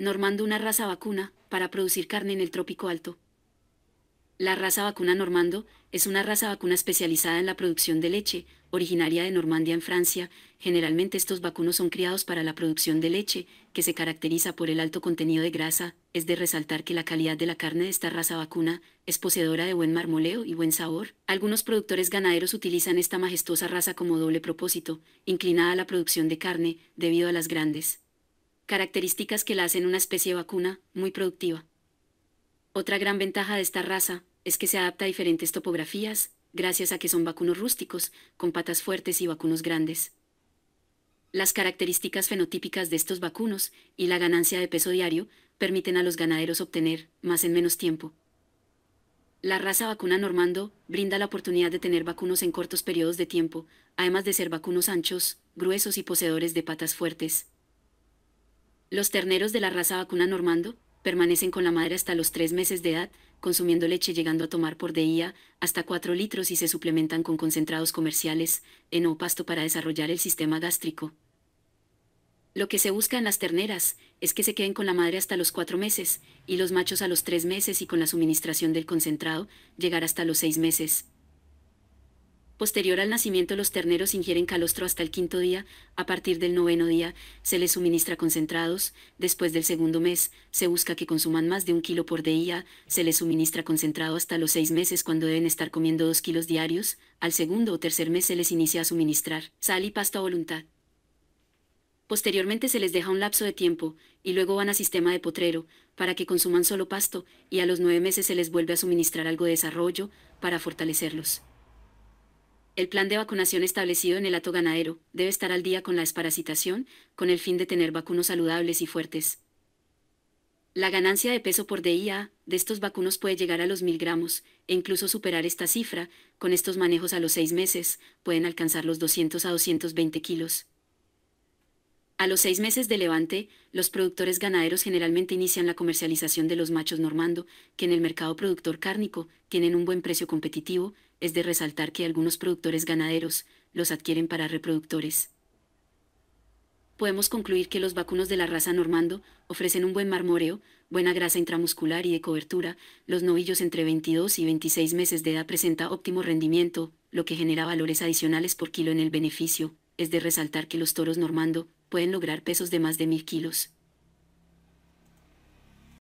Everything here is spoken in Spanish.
normando una raza vacuna para producir carne en el trópico alto. La raza vacuna normando es una raza vacuna especializada en la producción de leche, originaria de Normandía en Francia. Generalmente estos vacunos son criados para la producción de leche, que se caracteriza por el alto contenido de grasa. Es de resaltar que la calidad de la carne de esta raza vacuna es poseedora de buen marmoleo y buen sabor. Algunos productores ganaderos utilizan esta majestuosa raza como doble propósito, inclinada a la producción de carne, debido a las grandes características que la hacen una especie vacuna muy productiva. Otra gran ventaja de esta raza es que se adapta a diferentes topografías, gracias a que son vacunos rústicos, con patas fuertes y vacunos grandes. Las características fenotípicas de estos vacunos y la ganancia de peso diario permiten a los ganaderos obtener más en menos tiempo. La raza vacuna normando brinda la oportunidad de tener vacunos en cortos periodos de tiempo, además de ser vacunos anchos, gruesos y poseedores de patas fuertes. Los terneros de la raza vacuna normando permanecen con la madre hasta los tres meses de edad, consumiendo leche llegando a tomar por día hasta 4 litros y se suplementan con concentrados comerciales, en o pasto para desarrollar el sistema gástrico. Lo que se busca en las terneras es que se queden con la madre hasta los cuatro meses y los machos a los tres meses y con la suministración del concentrado llegar hasta los seis meses. Posterior al nacimiento los terneros ingieren calostro hasta el quinto día, a partir del noveno día se les suministra concentrados, después del segundo mes se busca que consuman más de un kilo por día, se les suministra concentrado hasta los seis meses cuando deben estar comiendo dos kilos diarios, al segundo o tercer mes se les inicia a suministrar sal y pasto a voluntad. Posteriormente se les deja un lapso de tiempo, y luego van a sistema de potrero, para que consuman solo pasto, y a los nueve meses se les vuelve a suministrar algo de desarrollo, para fortalecerlos. El plan de vacunación establecido en el hato ganadero debe estar al día con la esparasitación, con el fin de tener vacunos saludables y fuertes. La ganancia de peso por DIA de estos vacunos puede llegar a los 1000 gramos e incluso superar esta cifra, con estos manejos a los seis meses pueden alcanzar los 200 a 220 kilos. A los seis meses de levante, los productores ganaderos generalmente inician la comercialización de los machos normando, que en el mercado productor cárnico tienen un buen precio competitivo, es de resaltar que algunos productores ganaderos los adquieren para reproductores. Podemos concluir que los vacunos de la raza normando ofrecen un buen marmoreo, buena grasa intramuscular y de cobertura, los novillos entre 22 y 26 meses de edad presenta óptimo rendimiento, lo que genera valores adicionales por kilo en el beneficio, es de resaltar que los toros normando pueden lograr pesos de más de 1000 kilos.